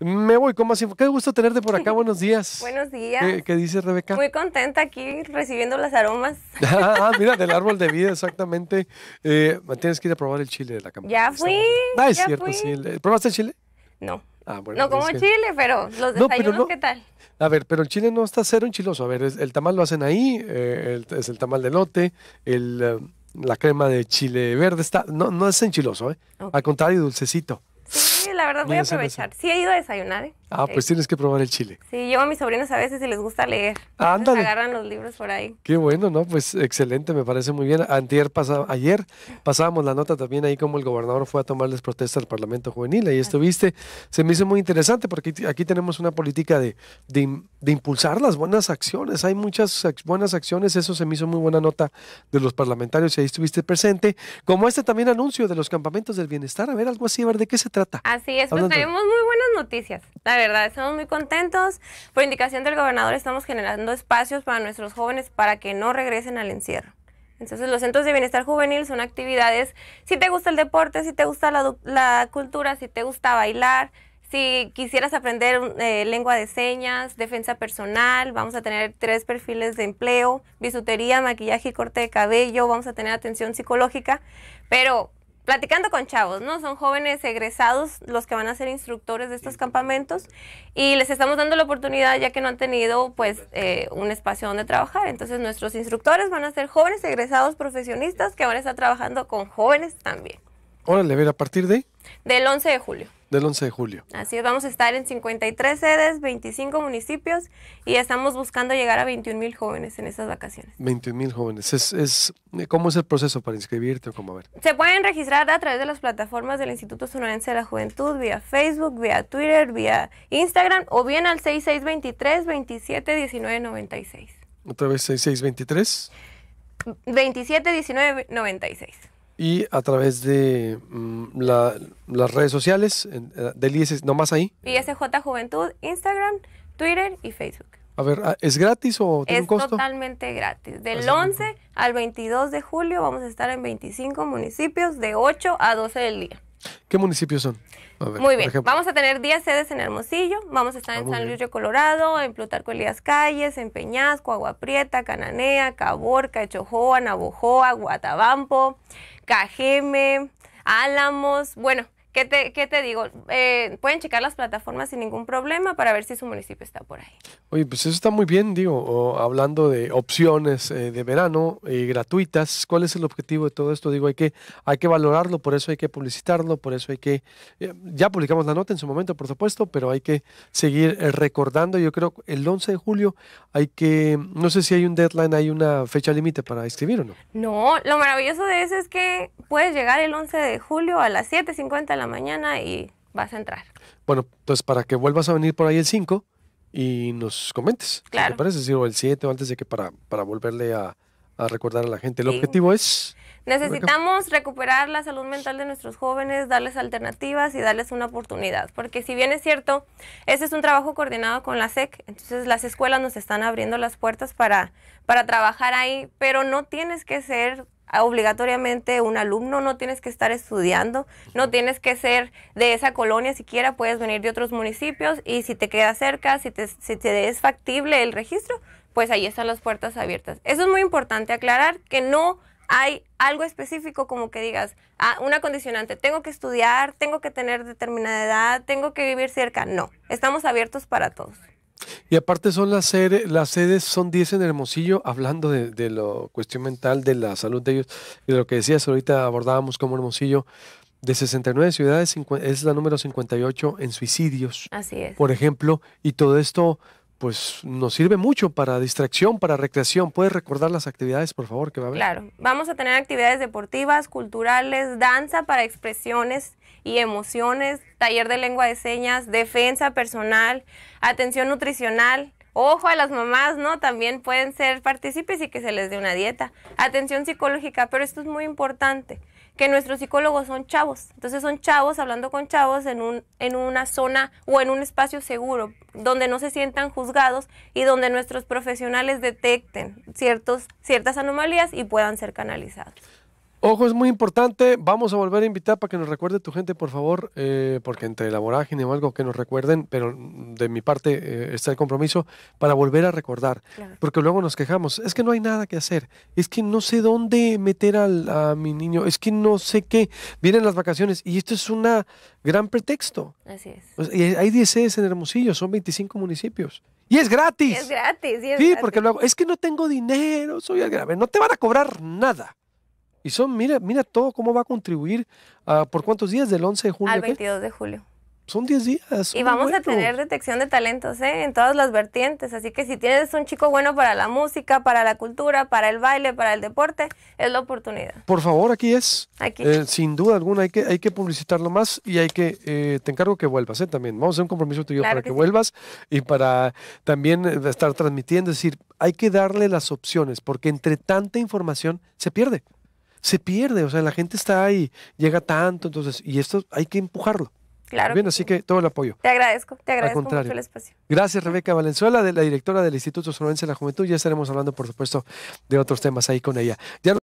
Me voy ¿cómo más Qué gusto tenerte por acá. Buenos días. Buenos días. ¿Qué, dices, Rebeca? Muy contenta aquí recibiendo las aromas. Ah, ah, mira, del árbol de vida, exactamente. Eh, tienes que ir a probar el chile de la campaña. Ya fui. Ah, es cierto, ¿Probaste el chile? No. Ah, no pues como chile, pero los desayunos, ¿qué tal? A ver, pero el chile no está cero enchiloso. A ver, el tamal lo hacen ahí, eh, es el tamal de lote, eh, la crema de chile verde está, no, no es enchiloso, ¿eh? al contrario, dulcecito la verdad voy a aprovechar. Sí he ido a desayunar. ¿eh? Ah, pues tienes que probar el chile. Sí, yo a mis sobrinos a veces si les gusta leer. ándale. Agarran los libros por ahí. Qué bueno, ¿no? Pues excelente, me parece muy bien. Antier ayer pasábamos la nota también ahí como el gobernador fue a tomarles protesta al Parlamento Juvenil. Ahí estuviste. Se me hizo muy interesante porque aquí tenemos una política de, de, impulsar las buenas acciones. Hay muchas buenas acciones. Eso se me hizo muy buena nota de los parlamentarios y ahí estuviste presente. Como este también anuncio de los campamentos del bienestar. A ver, algo así, a ver, ¿de qué se trata? Así es, pues tenemos muy noticias, la verdad. Estamos muy contentos. Por indicación del gobernador estamos generando espacios para nuestros jóvenes para que no regresen al encierro. Entonces los centros de bienestar juvenil son actividades, si te gusta el deporte, si te gusta la, cultura, si te gusta bailar, si quisieras aprender eh, lengua de señas, defensa personal, vamos a tener tres perfiles de empleo, bisutería, maquillaje y corte de cabello, vamos a tener atención psicológica, pero platicando con chavos, ¿no? Son jóvenes egresados los que van a ser instructores de estos campamentos y les estamos dando la oportunidad ya que no han tenido pues eh, un espacio donde trabajar. Entonces nuestros instructores van a ser jóvenes egresados profesionistas que van a estar trabajando con jóvenes también. Órale, a ver, ¿a partir de? Del 11 de julio. Del 11 de julio. Así es, vamos a estar en 53 sedes, 25 municipios y estamos buscando llegar a 21 mil jóvenes en estas vacaciones. 21 mil jóvenes. Es, ¿Cómo es el proceso para inscribirte o cómo ver? Se pueden registrar a través de las plataformas del Instituto Sonorense de la Juventud, vía Facebook, vía Twitter, vía Instagram o bien al 6623 271996 ¿Otra vez 6623? 271996 y a través de mm, las redes sociales eh, del ISJ, nomás ahí. ISJ Juventud, Instagram, Twitter y Facebook. A ver, ah, ¿es gratis o tiene un costo? Es totalmente gratis. Del 11 al 22 de julio vamos a estar en 25 municipios de 8 a 12 del día. ¿Qué municipios son? Muy bien, vamos a tener 10 sedes en Hermosillo, vamos a estar en ah, San Luis de Colorado, en Plutarco Elías Calles, en Peñasco, Agua Prieta, Cananea, Caborca, Echojoa, Navojoa, Guatabampo, Cajeme, Álamos, bueno, ¿Qué te, digo? Eh, pueden checar las plataformas sin ningún problema para ver si su municipio está por ahí. Oye, pues eso está muy bien, digo, hablando de opciones eh, de verano y eh, gratuitas, ¿cuál es el objetivo de todo esto? Digo, hay que, hay que valorarlo, por eso hay que publicitarlo, por eso hay que, ya publicamos la nota en su momento, por supuesto, pero hay que seguir recordando, yo creo que el 11 de julio hay que, no sé si hay un deadline, hay una fecha límite para escribir o no. No, lo maravilloso de eso es que puedes llegar el 11 de julio a las 7.50 la mañana y vas a entrar. Bueno, pues para que vuelvas a venir por ahí el 5 y nos comentes. Claro. ¿Te parece? Sí, o el 7 o antes de que para, para volverle a, recordar a la gente. El objetivo es... Necesitamos recuperar la salud mental de nuestros jóvenes, darles alternativas y darles una oportunidad, porque si bien es cierto, ese es un trabajo coordinado con la SEC, entonces las escuelas nos están abriendo las puertas para, para trabajar ahí, pero no tienes que ser obligatoriamente un alumno, no tienes que estar estudiando, no tienes que ser de esa colonia siquiera, puedes venir de otros municipios y si te queda cerca, si te, si te es factible el registro, pues ahí están las puertas abiertas. Eso es muy importante aclarar que no hay algo específico como que digas, ah, una condicionante, tengo que estudiar, tengo que tener determinada edad, tengo que vivir cerca. No, estamos abiertos para todos. Y aparte son las sedes, las sedes son 10 en Hermosillo, hablando de, la cuestión mental, de la salud de ellos, y de lo que decías, ahorita abordábamos como Hermosillo, de 69 ciudades es la número 58 en suicidios. Así es. Por ejemplo, y todo esto pues nos sirve mucho para distracción, para recreación. ¿Puedes recordar las actividades, por favor, que va a haber? Claro, vamos a tener actividades deportivas, culturales, danza para expresiones y emociones, taller de lengua de señas, defensa personal, atención nutricional. Ojo a las mamás, ¿no? También pueden ser partícipes y que se les dé una dieta. Atención psicológica, pero esto es muy importante que nuestros psicólogos son chavos. Entonces son chavos hablando con chavos en, un, en una zona o en un espacio seguro, donde no se sientan juzgados y donde nuestros profesionales detecten ciertos, ciertas anomalías y puedan ser canalizados. Ojo, es muy importante. Vamos a volver a invitar para que nos recuerde tu gente, por favor, eh, porque entre la vorágine o algo que nos recuerden, pero mm, de mi parte eh, está el compromiso para volver a recordar, porque luego nos quejamos. Es que no hay nada que hacer, es que no sé dónde meter a mi niño, es que no sé qué. Vienen las vacaciones y esto es un gran pretexto. Así es. hay 10 sedes en Hermosillo, son 25 municipios. Y es gratis. es gratis. Y es sí, porque luego, es que no tengo dinero, soy el grave. No te van a cobrar nada. Y son, mira, mira todo cómo va a contribuir ah, por cuántos días, del 11 de julio. Al 22 de julio. Son 10 días. Y vamos a tener detección de talentos ¿eh? en todas las vertientes. Así que si tienes un chico bueno para la música, para la cultura, para el baile, para el deporte, es la oportunidad. Por favor, aquí es. Aquí. Eh, sin duda alguna, hay que, hay que publicitarlo más y hay que, eh, te encargo que vuelvas también. Vamos a hacer un compromiso tuyo para que, vuelvas y para también estar transmitiendo. Es decir, hay que darle las opciones porque entre tanta información se pierde se pierde, o sea, la gente está ahí, llega tanto, entonces, y esto hay que empujarlo. Claro. Bien, así que todo el apoyo. Te agradezco, te agradezco mucho el espacio. Gracias, Rebeca Valenzuela, de la directora del Instituto Sonorense de la Juventud. Ya estaremos hablando, por supuesto, de otros temas ahí con ella.